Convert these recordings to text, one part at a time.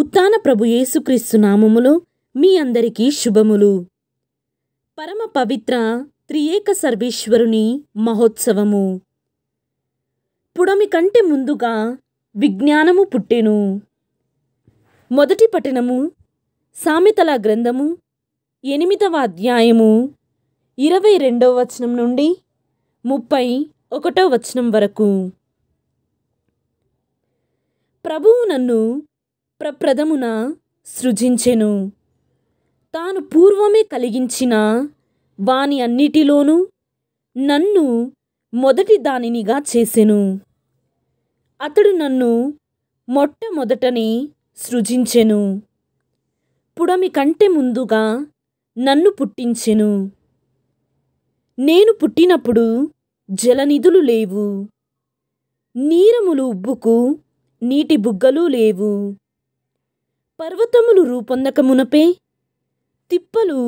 ఉత్తాన ప్రభు యేసుక్రీస్తు నామములో మీ అందరికీ శుభములు పరమ పవిత్ర త్రియేక సర్వేశ్వరుని మహోత్సవము పుడమి కంటే ముందుగా విజ్ఞానము పుట్టెను మొదటి పఠనము సామెతల గ్రంథము ఎనిమిదవ అధ్యాయము ఇరవై రెండవ వచనం నుండి ముప్పై ఒకటో వచనం వరకు ప్రభువు నన్ను ప్రప్రథమున సృజించెను తాను పూర్వమే కలిగించిన వాని అన్నిటిలోనూ నన్ను మొదటి దానినిగా చేసెను అతడు నన్ను మొట్టమొదటని సృజించెను పుడమి కంటే ముందుగా నన్ను పుట్టించెను నేను పుట్టినప్పుడు జలనిధులు లేవు నీరములు ఉబ్బుకు నీటి బుగ్గలు లేవు పర్వతములు రూపొందక మునపే తిప్పలు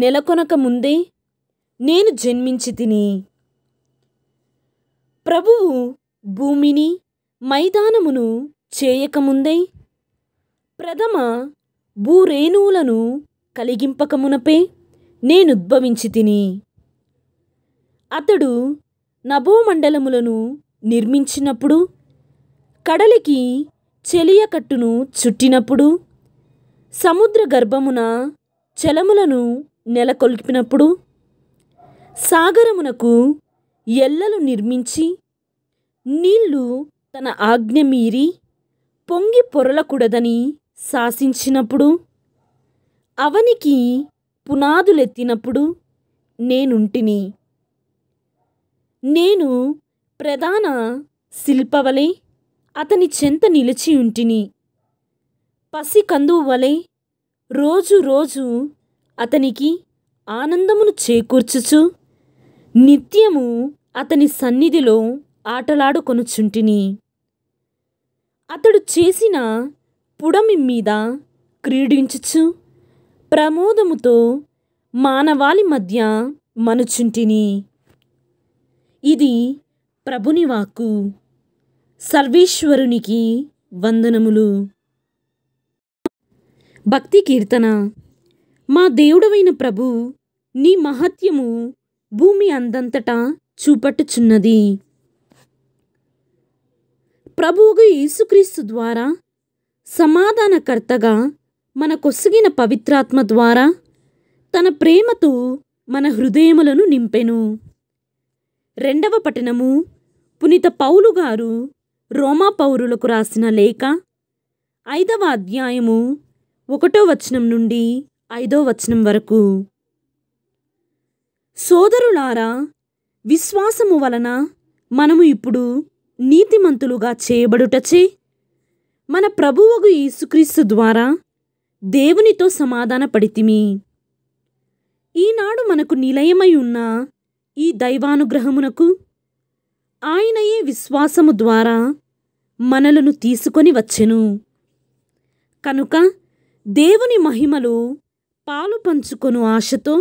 నెలకొనక ముందే నేను జన్మించి తిని ప్రభువు భూమిని మైదానమును చేయకముందే ప్రథమ భూరేణువులను కలిగింపకమునపే నేనుద్భవించి తిని అతడు నభోమండలములను నిర్మించినప్పుడు కడలికి చెలియకట్టును చుట్టినప్పుడు సముద్ర గర్భమున చలములను నెలకొల్పినప్పుడు సాగరమునకు ఎల్లలు నిర్మించి నీళ్లు తన ఆజ్ఞ మీరి పొంగి పొరలకూడదని శాసించినప్పుడు అవనికి పునాదులెత్తినప్పుడు నేనుంటిని నేను ప్రధాన శిల్పవలే అతని చెంత నిలిచి ఉంటిని పసి కందు వలె రోజు రోజు అతనికి ఆనందమును చేకూర్చుచు నిత్యము అతని సన్నిధిలో ఆటలాడుకొనుచుంటిని అతడు చేసిన పుడమి మీద క్రీడించుచు ప్రమోదముతో మానవాళి మధ్య మనుచుంటిని ఇది ప్రభుని వాక్కు సర్వేశ్వరునికి వందనములు భక్తి కీర్తన మా దేవుడవైన ప్రభు నీ మహత్యము భూమి అందంతటా చూపట్టుచున్నది ప్రభువుగు యేసుక్రీస్తు ద్వారా సమాధానకర్తగా మనకొసిగిన పవిత్రాత్మ ద్వారా తన ప్రేమతో మన హృదయములను నింపెను రెండవ పట్టణము పునీత పౌలు గారు రోమా పౌరులకు రాసిన లేఖ ఐదవ అధ్యాయము ఒకటో వచనం నుండి ఐదో వచనం వరకు సోదరులారా విశ్వాసము వలన మనము ఇప్పుడు నీతిమంతులుగా చేయబడుటచే మన ప్రభువుకు యేసుక్రీస్తు ద్వారా దేవునితో సమాధాన పడితిమి ఈనాడు మనకు నిలయమై ఉన్న ఈ దైవానుగ్రహమునకు ఆయనయే విశ్వాసము ద్వారా మనలను తీసుకొని వచ్చెను కనుక దేవుని మహిమలు పాలు పంచుకొను ఆశతో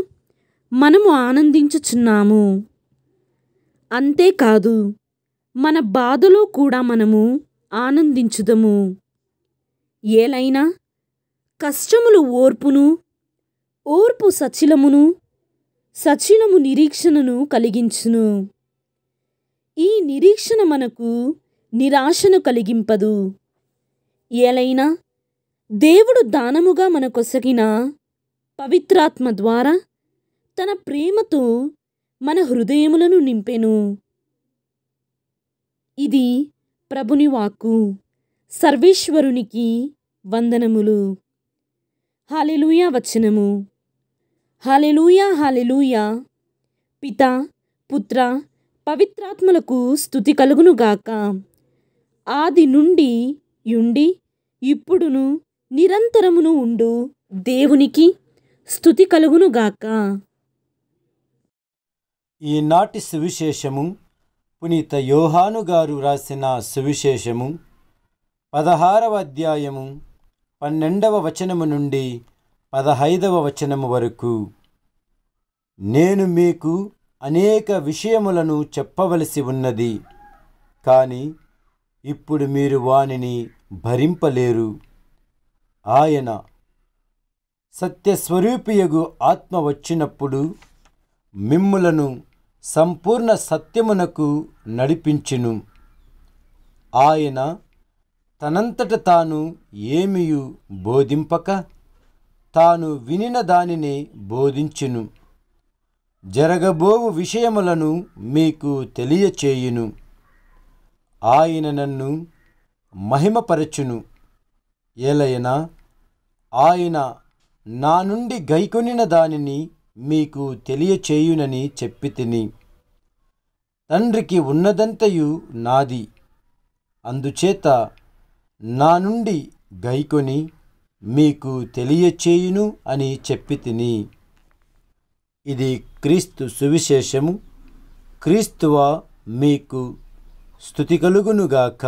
మనము ఆనందించుచున్నాము అంతేకాదు మన బాధలో కూడా మనము ఆనందించుదము ఏలైనా కష్టములు ఓర్పును ఓర్పు సచిలమును సచిలము నిరీక్షణను కలిగించును ఈ నిరీక్షణ మనకు నిరాశను కలిగింపదు ఏలైనా దేవుడు దానముగా మనకొసగిన పవిత్రాత్మ ద్వారా తన ప్రేమతో మన హృదయములను నింపెను ఇది ప్రభుని వాక్కు సర్వేశ్వరునికి వందనములు హాలెలూయ వచనము హాలెలూయ హాలెలూయ పిత పుత్ర పవిత్రాత్మలకు స్థుతి కలుగునుగాక ఆది నుండి యుండి ఇప్పుడును నిరంతరమును ఉండు దేవునికి స్థుతి కలుగునుగాక ఈనాటి సువిశేషము పునీత యోహాను గారు రాసిన సువిశేషము పదహారవ అధ్యాయము పన్నెండవ వచనము నుండి పదహైదవ వచనము వరకు నేను మీకు అనేక విషయములను చెప్పవలసి ఉన్నది కానీ ఇప్పుడు మీరు వానిని భరింపలేరు ఆయన సత్యస్వరూపియగు ఆత్మ వచ్చినప్పుడు మిమ్ములను సంపూర్ణ సత్యమునకు నడిపించును ఆయన తనంతట తాను ఏమియు బోధింపక తాను వినిన దానిని బోధించును జరగబోవు విషయములను మీకు తెలియచేయును ఆయన నన్ను మహిమపరచును ఏలైనా ఆయన నా నుండి గైకొనిన దానిని మీకు తెలియచేయునని చెప్పి తిని తండ్రికి ఉన్నదంతయు నాది అందుచేత నా నుండి గైకొని మీకు తెలియచేయును అని చెప్పి తిని ఇది క్రీస్తు సువిశేషము క్రీస్తువ మీకు స్థుతి కలుగునుగాక